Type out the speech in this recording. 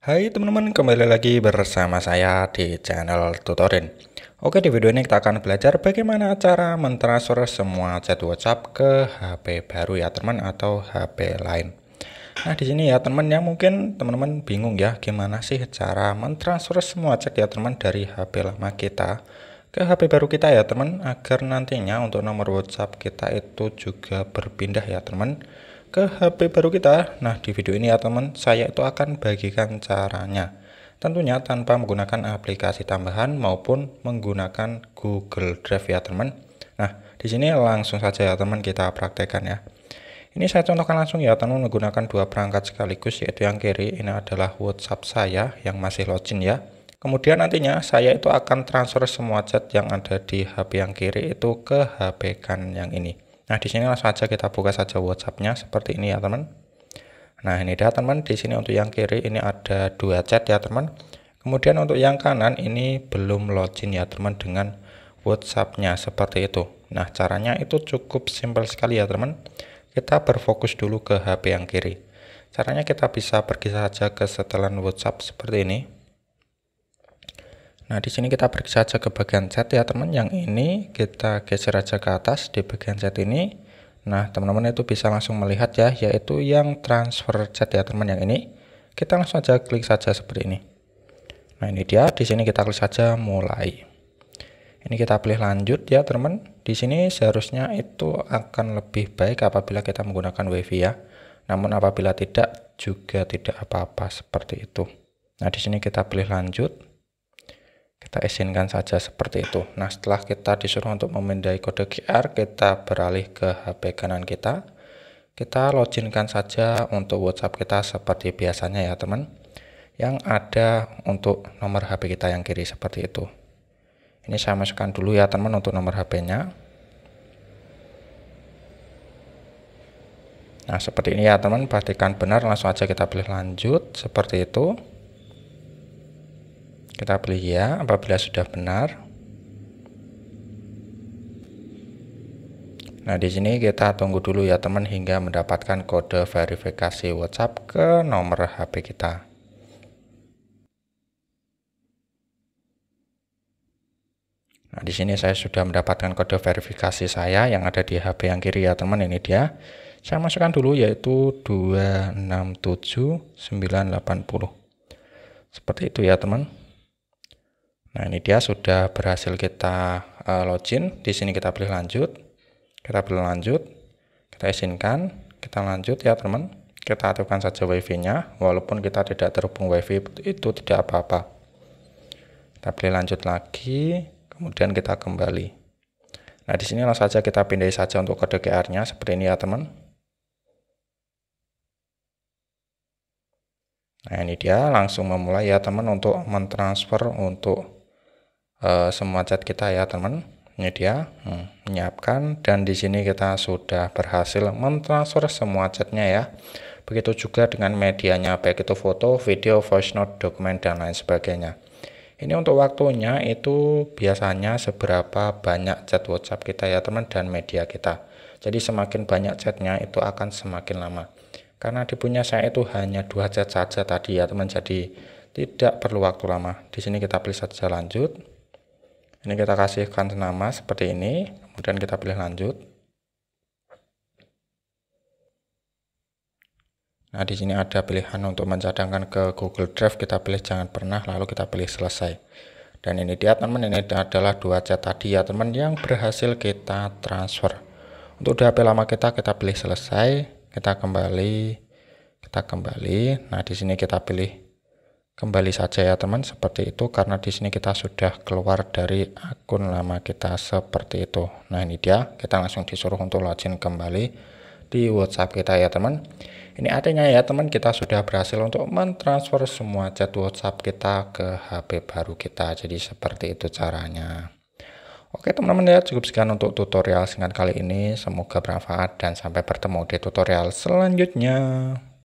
Hai teman-teman, kembali lagi bersama saya di channel Tutorin. Oke, di video ini kita akan belajar bagaimana cara mentransfer semua chat WhatsApp ke HP baru ya teman atau HP lain. Nah, di sini ya teman yang mungkin teman-teman bingung ya gimana sih cara mentransfer semua chat ya teman dari HP lama kita ke HP baru kita ya teman agar nantinya untuk nomor WhatsApp kita itu juga berpindah ya teman ke HP baru kita? Nah, di video ini ya teman, saya itu akan bagikan caranya. Tentunya tanpa menggunakan aplikasi tambahan maupun menggunakan Google Drive ya teman. Nah, di sini langsung saja ya teman kita praktekkan ya. Ini saya contohkan langsung ya teman menggunakan dua perangkat sekaligus yaitu yang kiri ini adalah WhatsApp saya yang masih login ya. Kemudian nantinya saya itu akan transfer semua chat yang ada di HP yang kiri itu ke HP kan yang ini. Nah, di sini langsung aja kita buka saja WhatsApp-nya seperti ini ya, teman. Nah, ini dia teman, di sini untuk yang kiri ini ada dua chat ya, teman. Kemudian untuk yang kanan ini belum login ya, teman dengan WhatsApp-nya seperti itu. Nah, caranya itu cukup simpel sekali ya, teman. Kita berfokus dulu ke HP yang kiri. Caranya kita bisa pergi saja ke setelan WhatsApp seperti ini. Nah, di sini kita periksa aja ke bagian chat ya, teman. Yang ini kita geser aja ke atas di bagian chat ini. Nah, teman-teman itu bisa langsung melihat ya, yaitu yang transfer chat ya, teman. Yang ini kita langsung aja klik saja seperti ini. Nah, ini dia. Di sini kita klik saja mulai. Ini kita pilih lanjut ya, teman. Di sini seharusnya itu akan lebih baik apabila kita menggunakan WiFi ya. Namun apabila tidak juga tidak apa-apa seperti itu. Nah, di sini kita pilih lanjut kita izinkan saja seperti itu nah setelah kita disuruh untuk memindai kode QR kita beralih ke HP kanan kita kita loginkan saja untuk WhatsApp kita seperti biasanya ya teman yang ada untuk nomor HP kita yang kiri seperti itu ini saya masukkan dulu ya teman untuk nomor HP-nya nah seperti ini ya teman pastikan benar langsung aja kita pilih lanjut seperti itu kita pilih ya apabila sudah benar. Nah, di sini kita tunggu dulu ya teman hingga mendapatkan kode verifikasi WhatsApp ke nomor HP kita. Nah, di sini saya sudah mendapatkan kode verifikasi saya yang ada di HP yang kiri ya teman, ini dia. Saya masukkan dulu yaitu 267980. Seperti itu ya teman. Nah, ini dia sudah berhasil kita uh, login. Di sini kita pilih lanjut. Kita pilih lanjut. Kita izinkan. Kita lanjut ya, teman. Kita aktifkan saja WiFi-nya walaupun kita tidak terhubung WiFi itu tidak apa-apa. Kita pilih lanjut lagi, kemudian kita kembali. Nah, di sini langsung saja kita pindai saja untuk kode QR-nya seperti ini ya, teman. Nah, ini dia langsung memulai ya, teman untuk mentransfer untuk Eh, semua chat kita ya teman ini dia hmm, menyiapkan dan di sini kita sudah berhasil mentransfer semua chatnya ya begitu juga dengan medianya baik itu foto video voice note dokumen dan lain sebagainya ini untuk waktunya itu biasanya seberapa banyak chat WhatsApp kita ya teman dan media kita. Jadi semakin banyak chatnya itu akan semakin lama. Karena di punya saya itu hanya dua chat saja tadi ya teman. Jadi tidak perlu waktu lama. Di sini kita pilih saja lanjut. Ini kita kasihkan nama seperti ini, kemudian kita pilih lanjut. Nah, di sini ada pilihan untuk mencadangkan ke Google Drive, kita pilih jangan pernah, lalu kita pilih selesai. Dan ini dia teman, ini adalah dua chat tadi ya teman yang berhasil kita transfer. Untuk di HP lama kita, kita pilih selesai, kita kembali, kita kembali. Nah, di sini kita pilih Kembali saja ya teman seperti itu karena di sini kita sudah keluar dari akun lama kita seperti itu. Nah ini dia kita langsung disuruh untuk login kembali di WhatsApp kita ya teman. Ini artinya ya teman kita sudah berhasil untuk mentransfer semua chat WhatsApp kita ke HP baru kita. Jadi seperti itu caranya. Oke teman-teman ya cukup sekian untuk tutorial singkat kali ini. Semoga bermanfaat dan sampai bertemu di tutorial selanjutnya.